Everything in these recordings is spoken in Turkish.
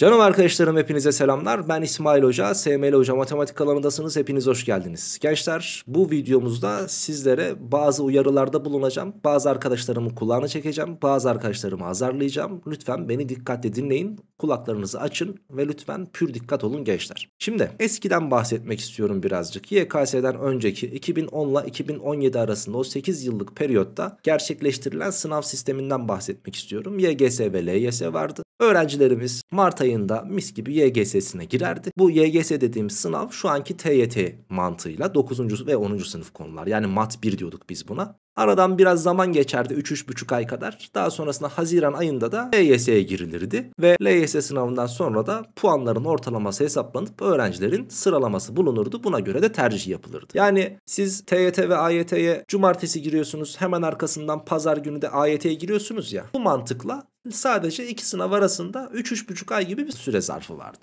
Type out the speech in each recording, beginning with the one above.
Canım arkadaşlarım hepinize selamlar. Ben İsmail Hoca, SML Hoca Matematik kanalındasınız. Hepiniz hoş geldiniz. Gençler bu videomuzda sizlere bazı uyarılarda bulunacağım. Bazı arkadaşlarımı kulağını çekeceğim. Bazı arkadaşlarımı azarlayacağım. Lütfen beni dikkatle dinleyin. Kulaklarınızı açın ve lütfen pür dikkat olun gençler. Şimdi eskiden bahsetmek istiyorum birazcık. YKS'den önceki 2010 ile 2017 arasında o 8 yıllık periyotta gerçekleştirilen sınav sisteminden bahsetmek istiyorum. YGS ve LYS vardı. Öğrencilerimiz Mart ayında mis gibi YGS'sine girerdi. Bu YGS dediğimiz sınav şu anki TYT mantığıyla 9. ve 10. sınıf konular. Yani mat 1 diyorduk biz buna. Aradan biraz zaman geçerdi 3-3,5 ay kadar. Daha sonrasında Haziran ayında da LYS'ye girilirdi. Ve LYS sınavından sonra da puanların ortalaması hesaplanıp öğrencilerin sıralaması bulunurdu. Buna göre de tercih yapılırdı. Yani siz TYT ve AYT'ye cumartesi giriyorsunuz. Hemen arkasından pazar günü de AYT'ye giriyorsunuz ya. Bu mantıkla sadece iki sınav arasında 3-3,5 ay gibi bir süre zarfı vardı.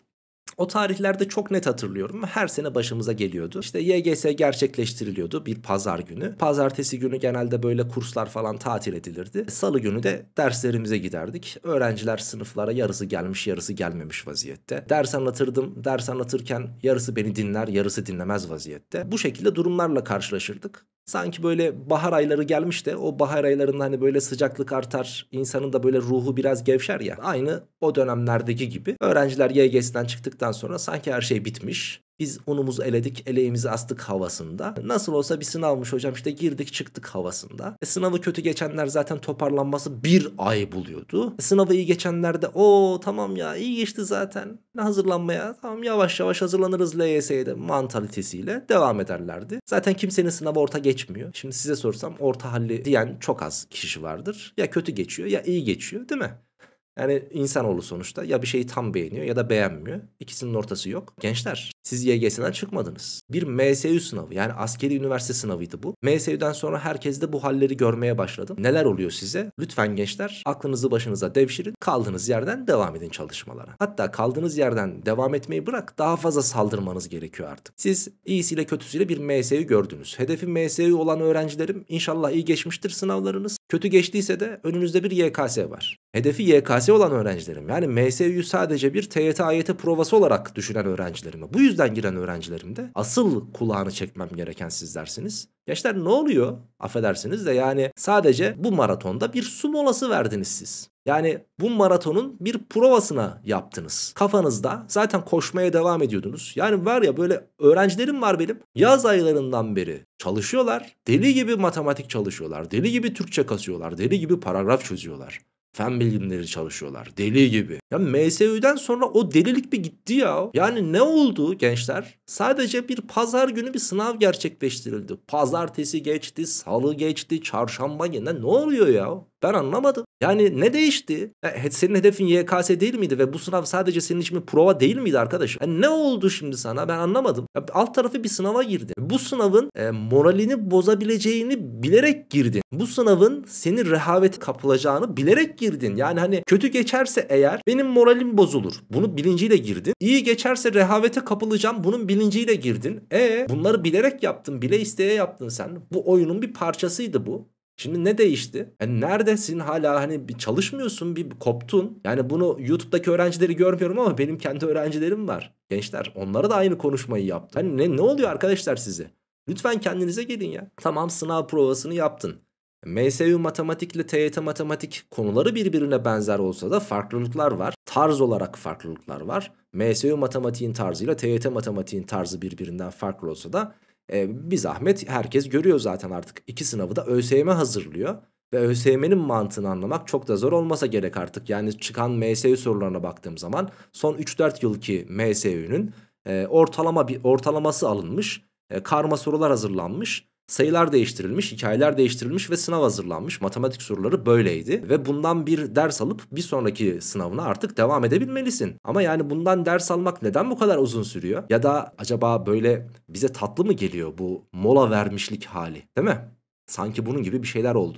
O tarihlerde çok net hatırlıyorum. Her sene başımıza geliyordu. İşte YGS gerçekleştiriliyordu bir pazar günü. Pazartesi günü genelde böyle kurslar falan tatil edilirdi. Salı günü de derslerimize giderdik. Öğrenciler sınıflara yarısı gelmiş yarısı gelmemiş vaziyette. Ders anlatırdım. Ders anlatırken yarısı beni dinler yarısı dinlemez vaziyette. Bu şekilde durumlarla karşılaşırdık sanki böyle bahar ayları gelmiş de o bahar aylarında hani böyle sıcaklık artar insanın da böyle ruhu biraz gevşer ya aynı o dönemlerdeki gibi öğrenciler YGS'den çıktıktan sonra sanki her şey bitmiş biz unumuzu eledik, eleğimizi astık havasında. Nasıl olsa bir sınavmış hocam işte girdik çıktık havasında. E, sınavı kötü geçenler zaten toparlanması bir ay buluyordu. E, sınavı iyi geçenler de o tamam ya iyi geçti zaten. Ne hazırlanmaya tamam yavaş yavaş hazırlanırız LYS'ye de mantalitesiyle devam ederlerdi. Zaten kimsenin sınavı orta geçmiyor. Şimdi size sorsam orta halli diyen çok az kişi vardır. Ya kötü geçiyor ya iyi geçiyor değil mi? Yani insanoğlu sonuçta ya bir şeyi tam beğeniyor ya da beğenmiyor. İkisinin ortası yok. Gençler siz YGS'den çıkmadınız. Bir MSU sınavı yani askeri üniversite sınavıydı bu. MSU'dan sonra herkes de bu halleri görmeye başladı. Neler oluyor size? Lütfen gençler aklınızı başınıza devşirin. Kaldığınız yerden devam edin çalışmalara. Hatta kaldığınız yerden devam etmeyi bırak daha fazla saldırmanız gerekiyor artık. Siz iyisiyle kötüsüyle bir MSU gördünüz. Hedefi MSU olan öğrencilerim inşallah iyi geçmiştir sınavlarınız. Kötü geçtiyse de önünüzde bir YKS var. Hedefi YKS olan öğrencilerim yani MSU'yu sadece bir TYT AYT provası olarak düşünen öğrencilerime. Bu yüzden yüzden giren öğrencilerimde asıl kulağını çekmem gereken sizlersiniz. Gençler ne oluyor? Affedersiniz de yani sadece bu maratonda bir su molası verdiniz siz. Yani bu maratonun bir provasına yaptınız. Kafanızda zaten koşmaya devam ediyordunuz. Yani var ya böyle öğrencilerim var benim. Yaz aylarından beri çalışıyorlar. Deli gibi matematik çalışıyorlar. Deli gibi Türkçe kasıyorlar. Deli gibi paragraf çözüyorlar fen bilimleri çalışıyorlar. Deli gibi. Ya MSÜ'den sonra o delilik bir gitti ya. Yani ne oldu gençler? Sadece bir pazar günü bir sınav gerçekleştirildi. Pazartesi geçti, salı geçti, çarşamba yine ne oluyor ya? Ben anlamadım. Yani ne değişti? E, senin hedefin YKS değil miydi ve bu sınav sadece senin için bir prova değil miydi arkadaş? Yani e, ne oldu şimdi sana? Ben anlamadım. Ya, alt tarafı bir sınava girdi. Bu sınavın e, moralini bozabileceğini bilerek girdin. Bu sınavın seni rehavete kapılacağını bilerek girdin. Yani hani kötü geçerse eğer benim moralim bozulur. Bunu bilinciyle girdin. İyi geçerse rehavete kapılacağım. Bunun bilinciyle girdin. E bunları bilerek yaptın. Bile isteye yaptın sen. Bu oyunun bir parçasıydı bu. Şimdi ne değişti? Yani neredesin hala hani bir çalışmıyorsun bir koptun. Yani bunu YouTube'daki öğrencileri görmüyorum ama benim kendi öğrencilerim var. Gençler onlara da aynı konuşmayı yaptı. Hani ne, ne oluyor arkadaşlar size? Lütfen kendinize gelin ya. Tamam sınav provasını yaptın. MSU matematik ile TYT matematik konuları birbirine benzer olsa da farklılıklar var. Tarz olarak farklılıklar var. MSU matematiğin tarzıyla TYT matematiğin tarzı birbirinden farklı olsa da e, bir zahmet herkes görüyor zaten artık. İki sınavı da ÖSYM hazırlıyor. Ve ÖSYM'nin mantığını anlamak çok da zor olmasa gerek artık. Yani çıkan MSU sorularına baktığım zaman son 3-4 yılki MSU'nun e, ortalama bir ortalaması alınmış. E, karma sorular hazırlanmış Sayılar değiştirilmiş, hikayeler değiştirilmiş ve sınav hazırlanmış. Matematik soruları böyleydi ve bundan bir ders alıp bir sonraki sınavına artık devam edebilmelisin. Ama yani bundan ders almak neden bu kadar uzun sürüyor? Ya da acaba böyle bize tatlı mı geliyor bu mola vermişlik hali, değil mi? Sanki bunun gibi bir şeyler oldu.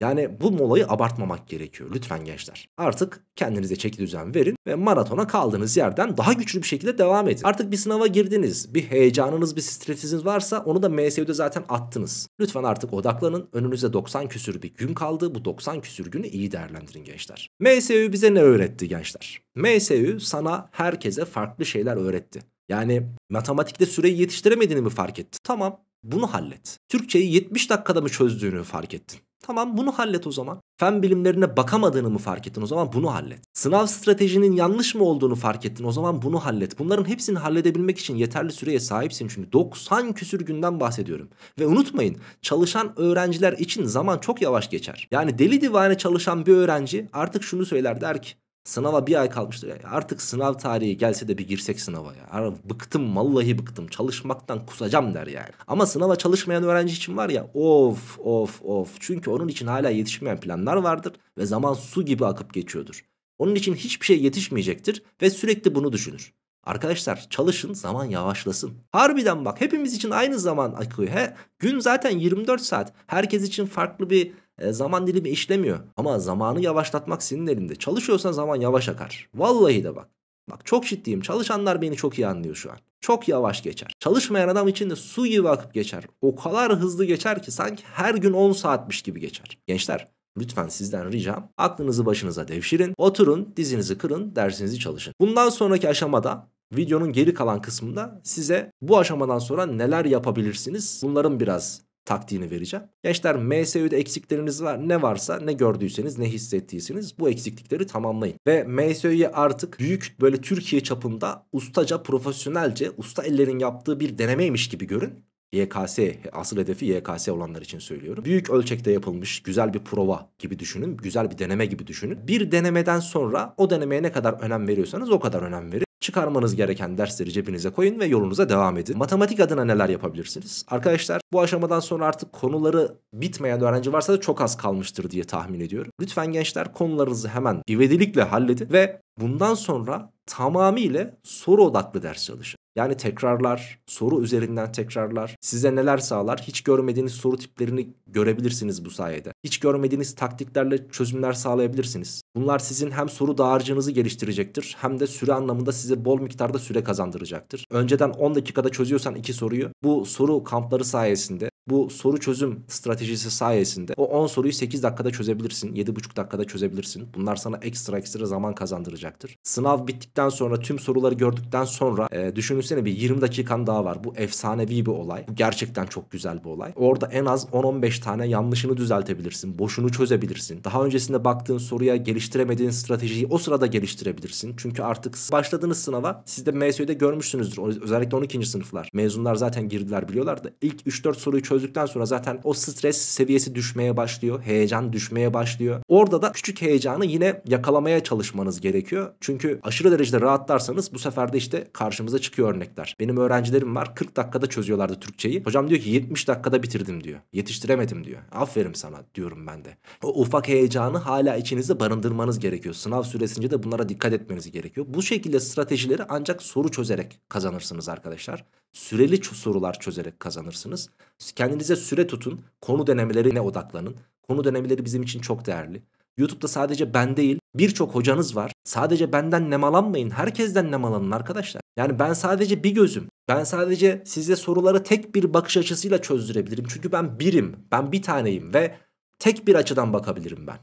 Yani bu molayı abartmamak gerekiyor lütfen gençler. Artık kendinize çeki düzen verin ve maratona kaldığınız yerden daha güçlü bir şekilde devam edin. Artık bir sınava girdiniz, bir heyecanınız, bir stresiniz varsa onu da MSV'de zaten attınız. Lütfen artık odaklanın. Önünüze 90 küsür bir gün kaldı. Bu 90 küsür günü iyi değerlendirin gençler. MSV bize ne öğretti gençler? MSV sana herkese farklı şeyler öğretti. Yani matematikte süreyi yetiştiremediğini mi fark ettin? Tamam bunu hallet. Türkçeyi 70 dakikada mı çözdüğünü fark ettin. Tamam bunu hallet o zaman. Fen bilimlerine bakamadığını mı fark ettin o zaman bunu hallet. Sınav stratejinin yanlış mı olduğunu fark ettin o zaman bunu hallet. Bunların hepsini halledebilmek için yeterli süreye sahipsin çünkü 90 küsür günden bahsediyorum. Ve unutmayın çalışan öğrenciler için zaman çok yavaş geçer. Yani deli divane çalışan bir öğrenci artık şunu söyler der ki Sınava bir ay kalmıştır. Ya. Artık sınav tarihi gelse de bir girsek sınava ya. Bıktım vallahi bıktım. Çalışmaktan kusacağım der yani. Ama sınava çalışmayan öğrenci için var ya of of of. Çünkü onun için hala yetişmeyen planlar vardır ve zaman su gibi akıp geçiyordur. Onun için hiçbir şey yetişmeyecektir ve sürekli bunu düşünür. Arkadaşlar çalışın zaman yavaşlasın. Harbiden bak hepimiz için aynı zaman akıyor. He, gün zaten 24 saat. Herkes için farklı bir e, zaman dilimi işlemiyor. Ama zamanı yavaşlatmak senin elinde. Çalışıyorsan zaman yavaş akar. Vallahi de bak. Bak çok ciddiyim. Çalışanlar beni çok iyi anlıyor şu an. Çok yavaş geçer. Çalışmayan adam için de su gibi akıp geçer. O kadar hızlı geçer ki sanki her gün 10 saatmiş gibi geçer. Gençler Lütfen sizden ricam aklınızı başınıza devşirin, oturun, dizinizi kırın, dersinizi çalışın. Bundan sonraki aşamada videonun geri kalan kısmında size bu aşamadan sonra neler yapabilirsiniz bunların biraz taktiğini vereceğim. Gençler MSÜ'de eksikleriniz var. Ne varsa ne gördüyseniz ne hissettiyseniz bu eksiklikleri tamamlayın. Ve MSÜ'ye artık büyük böyle Türkiye çapında ustaca profesyonelce usta ellerin yaptığı bir denemeymiş gibi görün. YKS asıl hedefi YKS olanlar için söylüyorum. Büyük ölçekte yapılmış güzel bir prova gibi düşünün. Güzel bir deneme gibi düşünün. Bir denemeden sonra o denemeye ne kadar önem veriyorsanız o kadar önem verin. Çıkarmanız gereken dersleri cebinize koyun ve yolunuza devam edin. Matematik adına neler yapabilirsiniz? Arkadaşlar bu aşamadan sonra artık konuları bitmeyen öğrenci varsa da çok az kalmıştır diye tahmin ediyorum. Lütfen gençler konularınızı hemen ivedilikle halledin ve Bundan sonra tamamıyla soru odaklı ders çalışın. Yani tekrarlar, soru üzerinden tekrarlar size neler sağlar? Hiç görmediğiniz soru tiplerini görebilirsiniz bu sayede. Hiç görmediğiniz taktiklerle çözümler sağlayabilirsiniz. Bunlar sizin hem soru dağarcığınızı geliştirecektir hem de süre anlamında size bol miktarda süre kazandıracaktır. Önceden 10 dakikada çözüyorsan iki soruyu bu soru kampları sayesinde bu soru çözüm stratejisi sayesinde o 10 soruyu 8 dakikada çözebilirsin, 7,5 dakikada çözebilirsin. Bunlar sana ekstra ekstra zaman kazandıracaktır. Sınav bittikten sonra tüm soruları gördükten sonra e, düşünürsene bir 20 dakikan daha var. Bu efsanevi bir olay. Bu gerçekten çok güzel bir olay. Orada en az 10-15 tane yanlışını düzeltebilirsin, boşunu çözebilirsin. Daha öncesinde baktığın soruya geliştiremediğin stratejiyi o sırada geliştirebilirsin. Çünkü artık başladığınız sınava siz de MSÜ'de görmüşsünüzdür. Özellikle 12. sınıflar. Mezunlar zaten girdiler biliyorlar da ilk 3-4 soruyu çöz çözdükten sonra zaten o stres seviyesi düşmeye başlıyor. Heyecan düşmeye başlıyor. Orada da küçük heyecanı yine yakalamaya çalışmanız gerekiyor. Çünkü aşırı derecede rahatlarsanız bu sefer de işte karşımıza çıkıyor örnekler. Benim öğrencilerim var 40 dakikada çözüyorlardı Türkçeyi. Hocam diyor ki 70 dakikada bitirdim diyor. Yetiştiremedim diyor. Aferin sana diyorum ben de. O ufak heyecanı hala içinizde barındırmanız gerekiyor. Sınav süresince de bunlara dikkat etmeniz gerekiyor. Bu şekilde stratejileri ancak soru çözerek kazanırsınız arkadaşlar. Süreli sorular çözerek kazanırsınız. Kendi Kendinize süre tutun. Konu denemelerine odaklanın. Konu denemeleri bizim için çok değerli. YouTube'da sadece ben değil birçok hocanız var. Sadece benden nemalanmayın. Herkesten nemalanın arkadaşlar. Yani ben sadece bir gözüm. Ben sadece size soruları tek bir bakış açısıyla çözdürebilirim. Çünkü ben birim. Ben bir taneyim ve tek bir açıdan bakabilirim ben.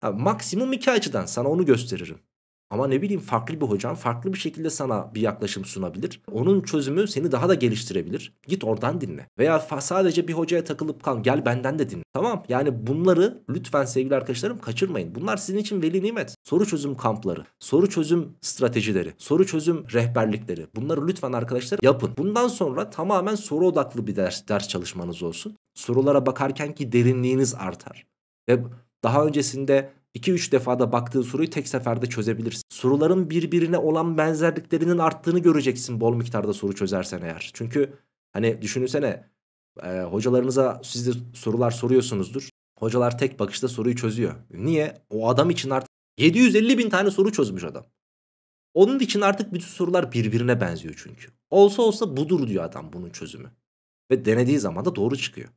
Ha, maksimum iki açıdan sana onu gösteririm. Ama ne bileyim farklı bir hocam, farklı bir şekilde sana bir yaklaşım sunabilir. Onun çözümü seni daha da geliştirebilir. Git oradan dinle. Veya sadece bir hocaya takılıp kal gel benden de dinle. Tamam yani bunları lütfen sevgili arkadaşlarım kaçırmayın. Bunlar sizin için veli nimet. Soru çözüm kampları, soru çözüm stratejileri, soru çözüm rehberlikleri. Bunları lütfen arkadaşlar yapın. Bundan sonra tamamen soru odaklı bir ders, ders çalışmanız olsun. Sorulara bakarken ki derinliğiniz artar. Ve daha öncesinde 2-3 defada baktığın soruyu tek seferde çözebilirsin. Soruların birbirine olan benzerliklerinin arttığını göreceksin bol miktarda soru çözersen eğer. Çünkü hani düşünürsene e, hocalarınıza siz de sorular soruyorsunuzdur. Hocalar tek bakışta soruyu çözüyor. Niye? O adam için artık 750 bin tane soru çözmüş adam. Onun için artık bütün sorular birbirine benziyor çünkü. Olsa olsa budur diyor adam bunun çözümü. Ve denediği zaman da doğru çıkıyor.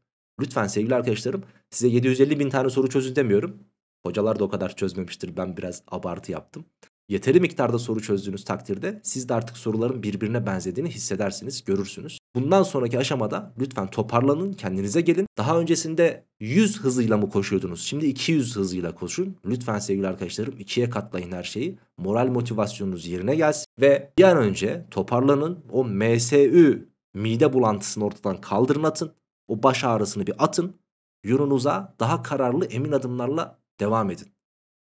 Lütfen sevgili arkadaşlarım size 750 bin tane soru çözün demiyorum. Hocalar da o kadar çözmemiştir. Ben biraz abartı yaptım. Yeteri miktarda soru çözdüğünüz takdirde siz de artık soruların birbirine benzediğini hissedersiniz, görürsünüz. Bundan sonraki aşamada lütfen toparlanın, kendinize gelin. Daha öncesinde 100 hızıyla mı koşuyordunuz? Şimdi 200 hızıyla koşun. Lütfen sevgili arkadaşlarım ikiye katlayın her şeyi. Moral motivasyonunuz yerine gelsin ve bir an önce toparlanın. O MSÜ mide bulantısını ortadan kaldırın atın. O baş ağrısını bir atın. Yolunuza daha kararlı emin adımlarla Devam edin.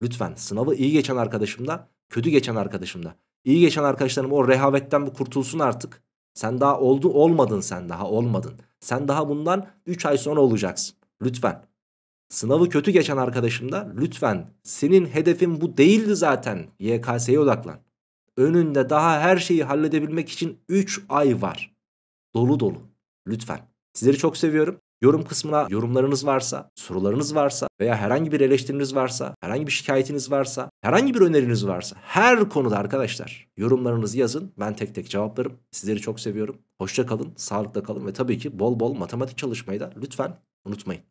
Lütfen sınavı iyi geçen arkadaşımda, kötü geçen arkadaşımda. İyi geçen arkadaşlarım o rehavetten bu kurtulsun artık. Sen daha oldu olmadın sen daha olmadın. Sen daha bundan 3 ay sonra olacaksın. Lütfen. Sınavı kötü geçen arkadaşımda lütfen senin hedefin bu değildi zaten. YKS'ye odaklan. Önünde daha her şeyi halledebilmek için 3 ay var. Dolu dolu. Lütfen. Sizleri çok seviyorum. Yorum kısmına yorumlarınız varsa, sorularınız varsa veya herhangi bir eleştiriniz varsa, herhangi bir şikayetiniz varsa, herhangi bir öneriniz varsa her konuda arkadaşlar yorumlarınızı yazın. Ben tek tek cevaplarım. Sizleri çok seviyorum. Hoşça kalın, sağlıkla kalın ve tabii ki bol bol matematik çalışmayı da lütfen unutmayın.